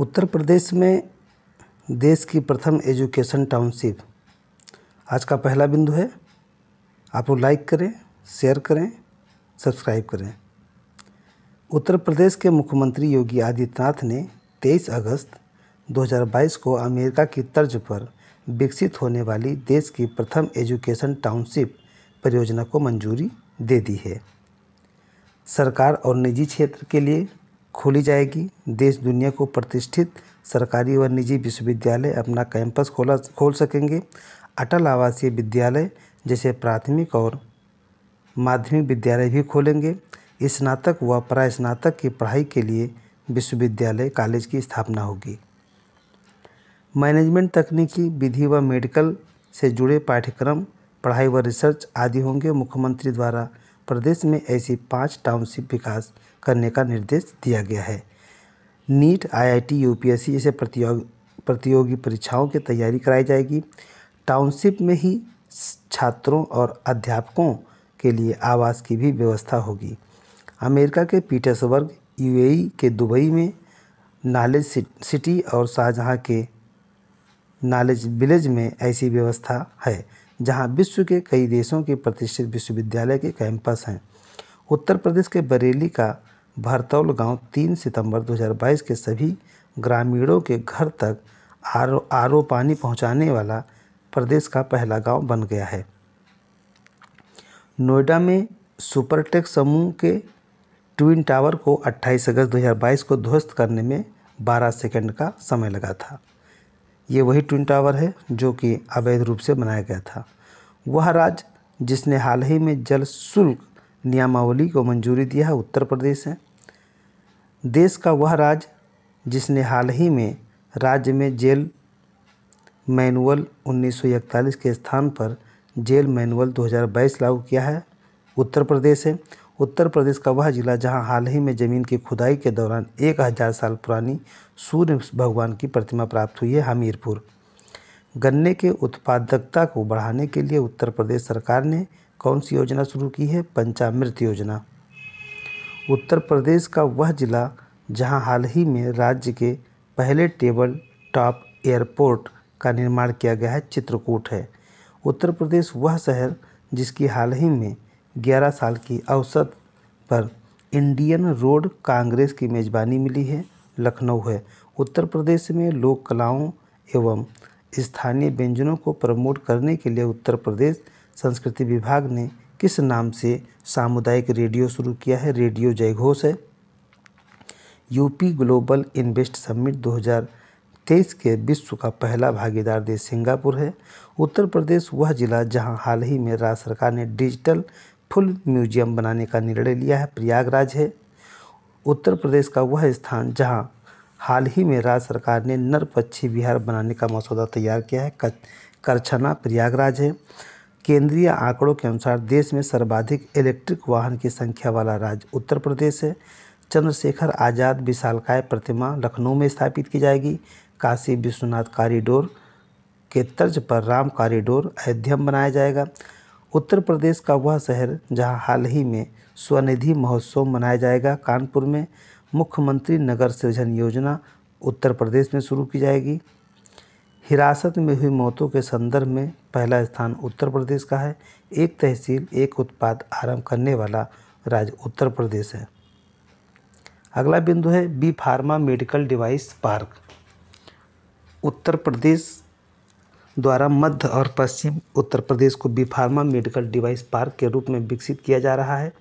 उत्तर प्रदेश में देश की प्रथम एजुकेशन टाउनशिप आज का पहला बिंदु है आप लोग लाइक करें शेयर करें सब्सक्राइब करें उत्तर प्रदेश के मुख्यमंत्री योगी आदित्यनाथ ने 23 अगस्त 2022 को अमेरिका की तर्ज पर विकसित होने वाली देश की प्रथम एजुकेशन टाउनशिप परियोजना को मंजूरी दे दी है सरकार और निजी क्षेत्र के लिए खोली जाएगी देश दुनिया को प्रतिष्ठित सरकारी व निजी विश्वविद्यालय अपना कैंपस खोला खोल सकेंगे अटल आवासीय विद्यालय जैसे प्राथमिक और माध्यमिक विद्यालय भी खोलेंगे स्नातक व प्रास्नातक की पढ़ाई के लिए विश्वविद्यालय कॉलेज की स्थापना होगी मैनेजमेंट तकनीकी विधि व मेडिकल से जुड़े पाठ्यक्रम पढ़ाई व रिसर्च आदि होंगे मुख्यमंत्री द्वारा प्रदेश में ऐसी पाँच टाउनशिप विकास करने का निर्देश दिया गया है नीट आईआईटी यूपीएससी जैसे प्रतियोग प्रतियोगी परीक्षाओं की तैयारी कराई जाएगी टाउनशिप में ही छात्रों और अध्यापकों के लिए आवास की भी व्यवस्था होगी अमेरिका के पीटर्सबर्ग यूएई के दुबई में नॉलेज सिटी और शाहजहाँ के नॉलेज विलेज में ऐसी व्यवस्था है जहां विश्व के कई देशों के प्रतिष्ठित विश्वविद्यालय के कैंपस हैं उत्तर प्रदेश के बरेली का भरतौल गांव 3 सितंबर 2022 के सभी ग्रामीणों के घर तक आर आर पानी पहुंचाने वाला प्रदेश का पहला गांव बन गया है नोएडा में सुपरटेक समूह के ट्विन टावर को 28 अगस्त 2022 को ध्वस्त करने में 12 सेकंड का समय लगा था ये वही ट्विन टावर है जो कि अवैध रूप से बनाया गया था वह राज्य जिसने हाल ही में जल शुल्क नियमावली को मंजूरी दिया है उत्तर प्रदेश है देश का वह राज्य जिसने हाल ही में राज्य में जेल मैनुअल 1941 के स्थान पर जेल मैनुअल 2022 लागू किया है उत्तर प्रदेश है उत्तर प्रदेश का वह जिला जहां हाल ही में जमीन की खुदाई के दौरान एक हज़ार साल पुरानी सूर्य भगवान की प्रतिमा प्राप्त हुई है हमीरपुर गन्ने के उत्पादकता को बढ़ाने के लिए उत्तर प्रदेश सरकार ने कौन सी योजना शुरू की है पंचामृत योजना उत्तर प्रदेश का वह जिला जहां हाल ही में राज्य के पहले टेबल टॉप एयरपोर्ट का निर्माण किया गया है चित्रकूट है उत्तर प्रदेश वह शहर जिसकी हाल ही में 11 साल की औसत पर इंडियन रोड कांग्रेस की मेज़बानी मिली है लखनऊ है उत्तर प्रदेश में लोक कलाओं एवं स्थानीय व्यंजनों को प्रमोट करने के लिए उत्तर प्रदेश संस्कृति विभाग ने किस नाम से सामुदायिक रेडियो शुरू किया है रेडियो जयघोष है यूपी ग्लोबल इन्वेस्ट समिट 2023 के विश्व का पहला भागीदार देश सिंगापुर है उत्तर प्रदेश वह जिला जहां हाल ही में राज्य सरकार ने डिजिटल फुल म्यूजियम बनाने का निर्णय लिया है प्रयागराज है उत्तर प्रदेश का वह स्थान जहां हाल ही में राज्य सरकार ने नर पक्षी विहार बनाने का मसौदा तैयार किया है करछना प्रयागराज है केंद्रीय आंकड़ों के अनुसार देश में सर्वाधिक इलेक्ट्रिक वाहन की संख्या वाला राज्य उत्तर प्रदेश है चंद्रशेखर आज़ाद विशालकाय प्रतिमा लखनऊ में स्थापित की जाएगी काशी विश्वनाथ कॉरिडोर के तर्ज पर राम कॉरिडोर अयोध्या बनाया जाएगा उत्तर प्रदेश का वह शहर जहां हाल ही में स्वनिधि महोत्सव मनाया जाएगा कानपुर में मुख्यमंत्री नगर सृजन योजना उत्तर प्रदेश में शुरू की जाएगी हिरासत में हुई मौतों के संदर्भ में पहला स्थान उत्तर प्रदेश का है एक तहसील एक उत्पाद आरंभ करने वाला राज्य उत्तर प्रदेश है अगला बिंदु है B pharma medical device park Uttar Pradesh द्वारा मध्य और पश्चिम उत्तर प्रदेश को बीफार्मा मेडिकल डिवाइस पार्क के रूप में विकसित किया जा रहा है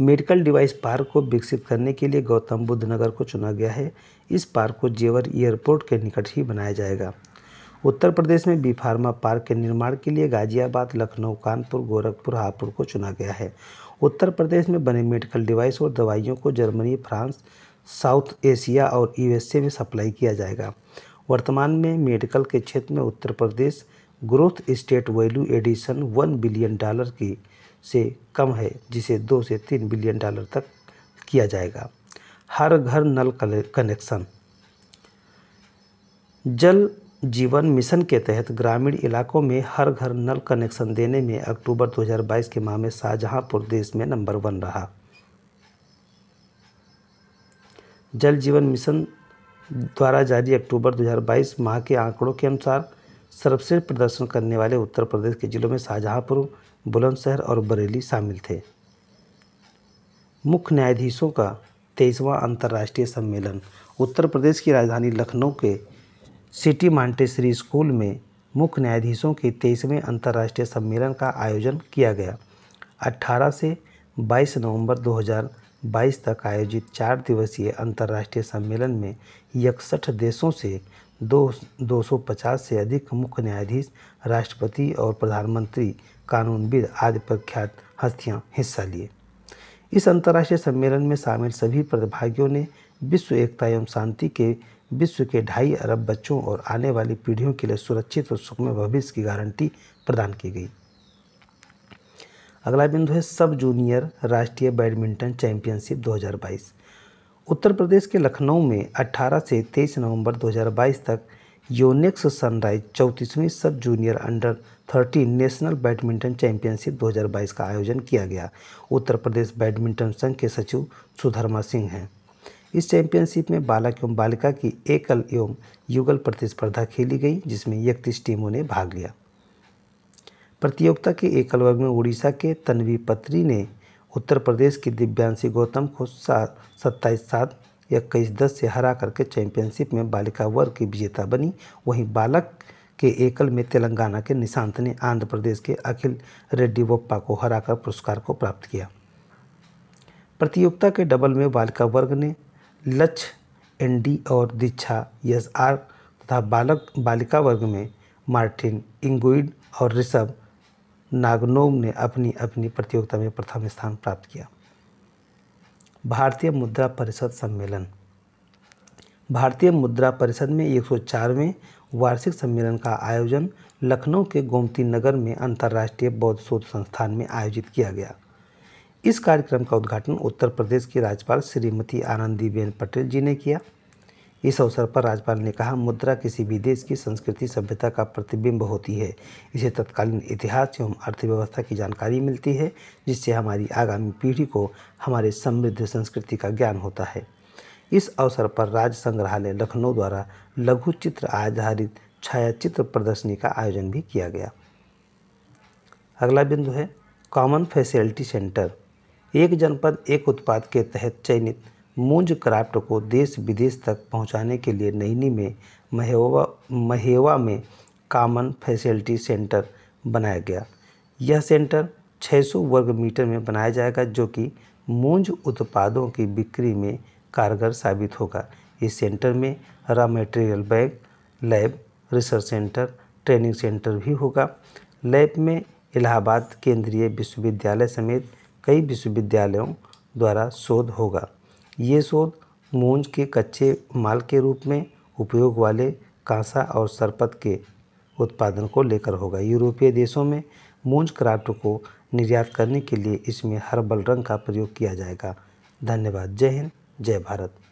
मेडिकल डिवाइस पार्क को विकसित करने के लिए गौतम बुद्ध नगर को चुना गया है इस पार्क को जेवर एयरपोर्ट के निकट ही बनाया जाएगा उत्तर प्रदेश में बीफार्मा पार्क के निर्माण के लिए गाजियाबाद लखनऊ कानपुर गोरखपुर हापुड़ को चुना गया है उत्तर प्रदेश में बने मेडिकल डिवाइस और दवाइयों को जर्मनी फ्रांस साउथ एशिया और यूएसए में सप्लाई किया जाएगा वर्तमान में मेडिकल के क्षेत्र में Uttar Pradesh growth state value addition one billion dollar की से कम है जिसे दो से तीन बिलियन डॉलर तक किया जाएगा हर घर नल कनेक्शन जल जीवन मिशन के तहत ग्रामीण इलाकों में हर घर नल कनेक्शन देने में अक्टूबर 2022 के माह में शाहजहांपुर देश में नंबर वन रहा जल जीवन मिशन द्वारा जारी अक्टूबर 2022 माह के आंकड़ों के अनुसार सर्वश्रेष्ठ प्रदर्शन करने वाले उत्तर प्रदेश के जिलों में शाहजहाँपुर बुलंदशहर और बरेली शामिल थे मुख्य न्यायाधीशों का तेईसवां अंतर्राष्ट्रीय सम्मेलन उत्तर प्रदेश की राजधानी लखनऊ के सिटी मांटेसरी स्कूल में मुख्य न्यायाधीशों के तेईसवें अंतर्राष्ट्रीय सम्मेलन का आयोजन किया गया 18 से 22 नवंबर 2000 बाईस तक आयोजित चार दिवसीय अंतर्राष्ट्रीय सम्मेलन में इकसठ देशों से दो पचास से अधिक मुख्य न्यायाधीश राष्ट्रपति और प्रधानमंत्री कानूनविद आदि प्रख्यात हस्तियां हिस्सा लिए इस अंतर्राष्ट्रीय सम्मेलन में शामिल सभी प्रतिभागियों ने विश्व एकता एवं शांति के विश्व के ढाई अरब बच्चों और आने वाली पीढ़ियों के लिए सुरक्षित और सुखमय भविष्य की गारंटी प्रदान की गई अगला बिंदु है सब जूनियर राष्ट्रीय बैडमिंटन चैंपियनशिप 2022 उत्तर प्रदेश के लखनऊ में 18 से 23 नवंबर 2022 तक योनेक्स सनराइज चौंतीसवीं sub junior under 13 national badminton championship 2022 का आयोजन किया गया उत्तर प्रदेश बैडमिंटन संघ के सचिव सुधर्मा सिंह हैं इस चैंपियनशिप में बालक एवं बालिका की एकल एवं युगल प्रतिस्पर्धा खेली गई जिसमें इकतीस टीमों ने भाग लिया प्रतियोगिता के एकल वर्ग में उड़ीसा के तन्वी पत्री ने उत्तर प्रदेश की दिव्यांशी गौतम को सात सत्ताईस सात इक्कीस दस से हरा करके चैंपियनशिप में बालिका वर्ग की विजेता बनी वहीं बालक के एकल में तेलंगाना के निशांत ने आंध्र प्रदेश के अखिल रेड्डी वप्पा को हराकर पुरस्कार को प्राप्त किया प्रतियोगिता के डबल में बालिका वर्ग ने लक्ष्य एनडी और दीक्षा यस आर तथा बालक बालिका वर्ग में मार्टिन इंगुइड और ऋषभ नागनोम ने अपनी अपनी प्रतियोगिता में प्रथम स्थान प्राप्त किया भारतीय मुद्रा परिषद सम्मेलन भारतीय मुद्रा परिषद में 104वें वार्षिक सम्मेलन का आयोजन लखनऊ के गोमती नगर में अंतर्राष्ट्रीय बौद्ध शोध संस्थान में आयोजित किया गया इस कार्यक्रम का उद्घाटन उत्तर प्रदेश की राज्यपाल श्रीमती आनंदीबेन पटेल जी ने किया इस अवसर पर राज्यपाल ने कहा मुद्रा किसी भी देश की संस्कृति सभ्यता का प्रतिबिंब होती है इसे तत्कालीन इतिहास एवं अर्थव्यवस्था की जानकारी मिलती है जिससे हमारी आगामी पीढ़ी को हमारे समृद्ध संस्कृति का ज्ञान होता है इस अवसर पर राज्य संग्रहालय लखनऊ द्वारा लघु चित्र आधारित छायाचित्र प्रदर्शनी का आयोजन भी किया गया अगला बिंदु है कॉमन फैसिलिटी सेंटर एक जनपद एक उत्पाद के तहत चयनित मूंज क्राफ्ट को देश विदेश तक पहुंचाने के लिए नैनी में महेवा महेवा में कामन फैसिलिटी सेंटर बनाया गया यह सेंटर 600 वर्ग मीटर में बनाया जाएगा जो कि मूंज उत्पादों की बिक्री में कारगर साबित होगा इस सेंटर में raw material bag lab research centre training centre भी होगा लैब में इलाहाबाद केंद्रीय विश्वविद्यालय समेत कई विश्वविद्यालयों द्वारा शोध होगा ये शोध मूंज के कच्चे माल के रूप में उपयोग वाले काँसा और सरपत के उत्पादन को लेकर होगा यूरोपीय देशों में मूंज क्राफ्ट को निर्यात करने के लिए इसमें हर्बल रंग का प्रयोग किया जाएगा धन्यवाद जय हिंद जय भारत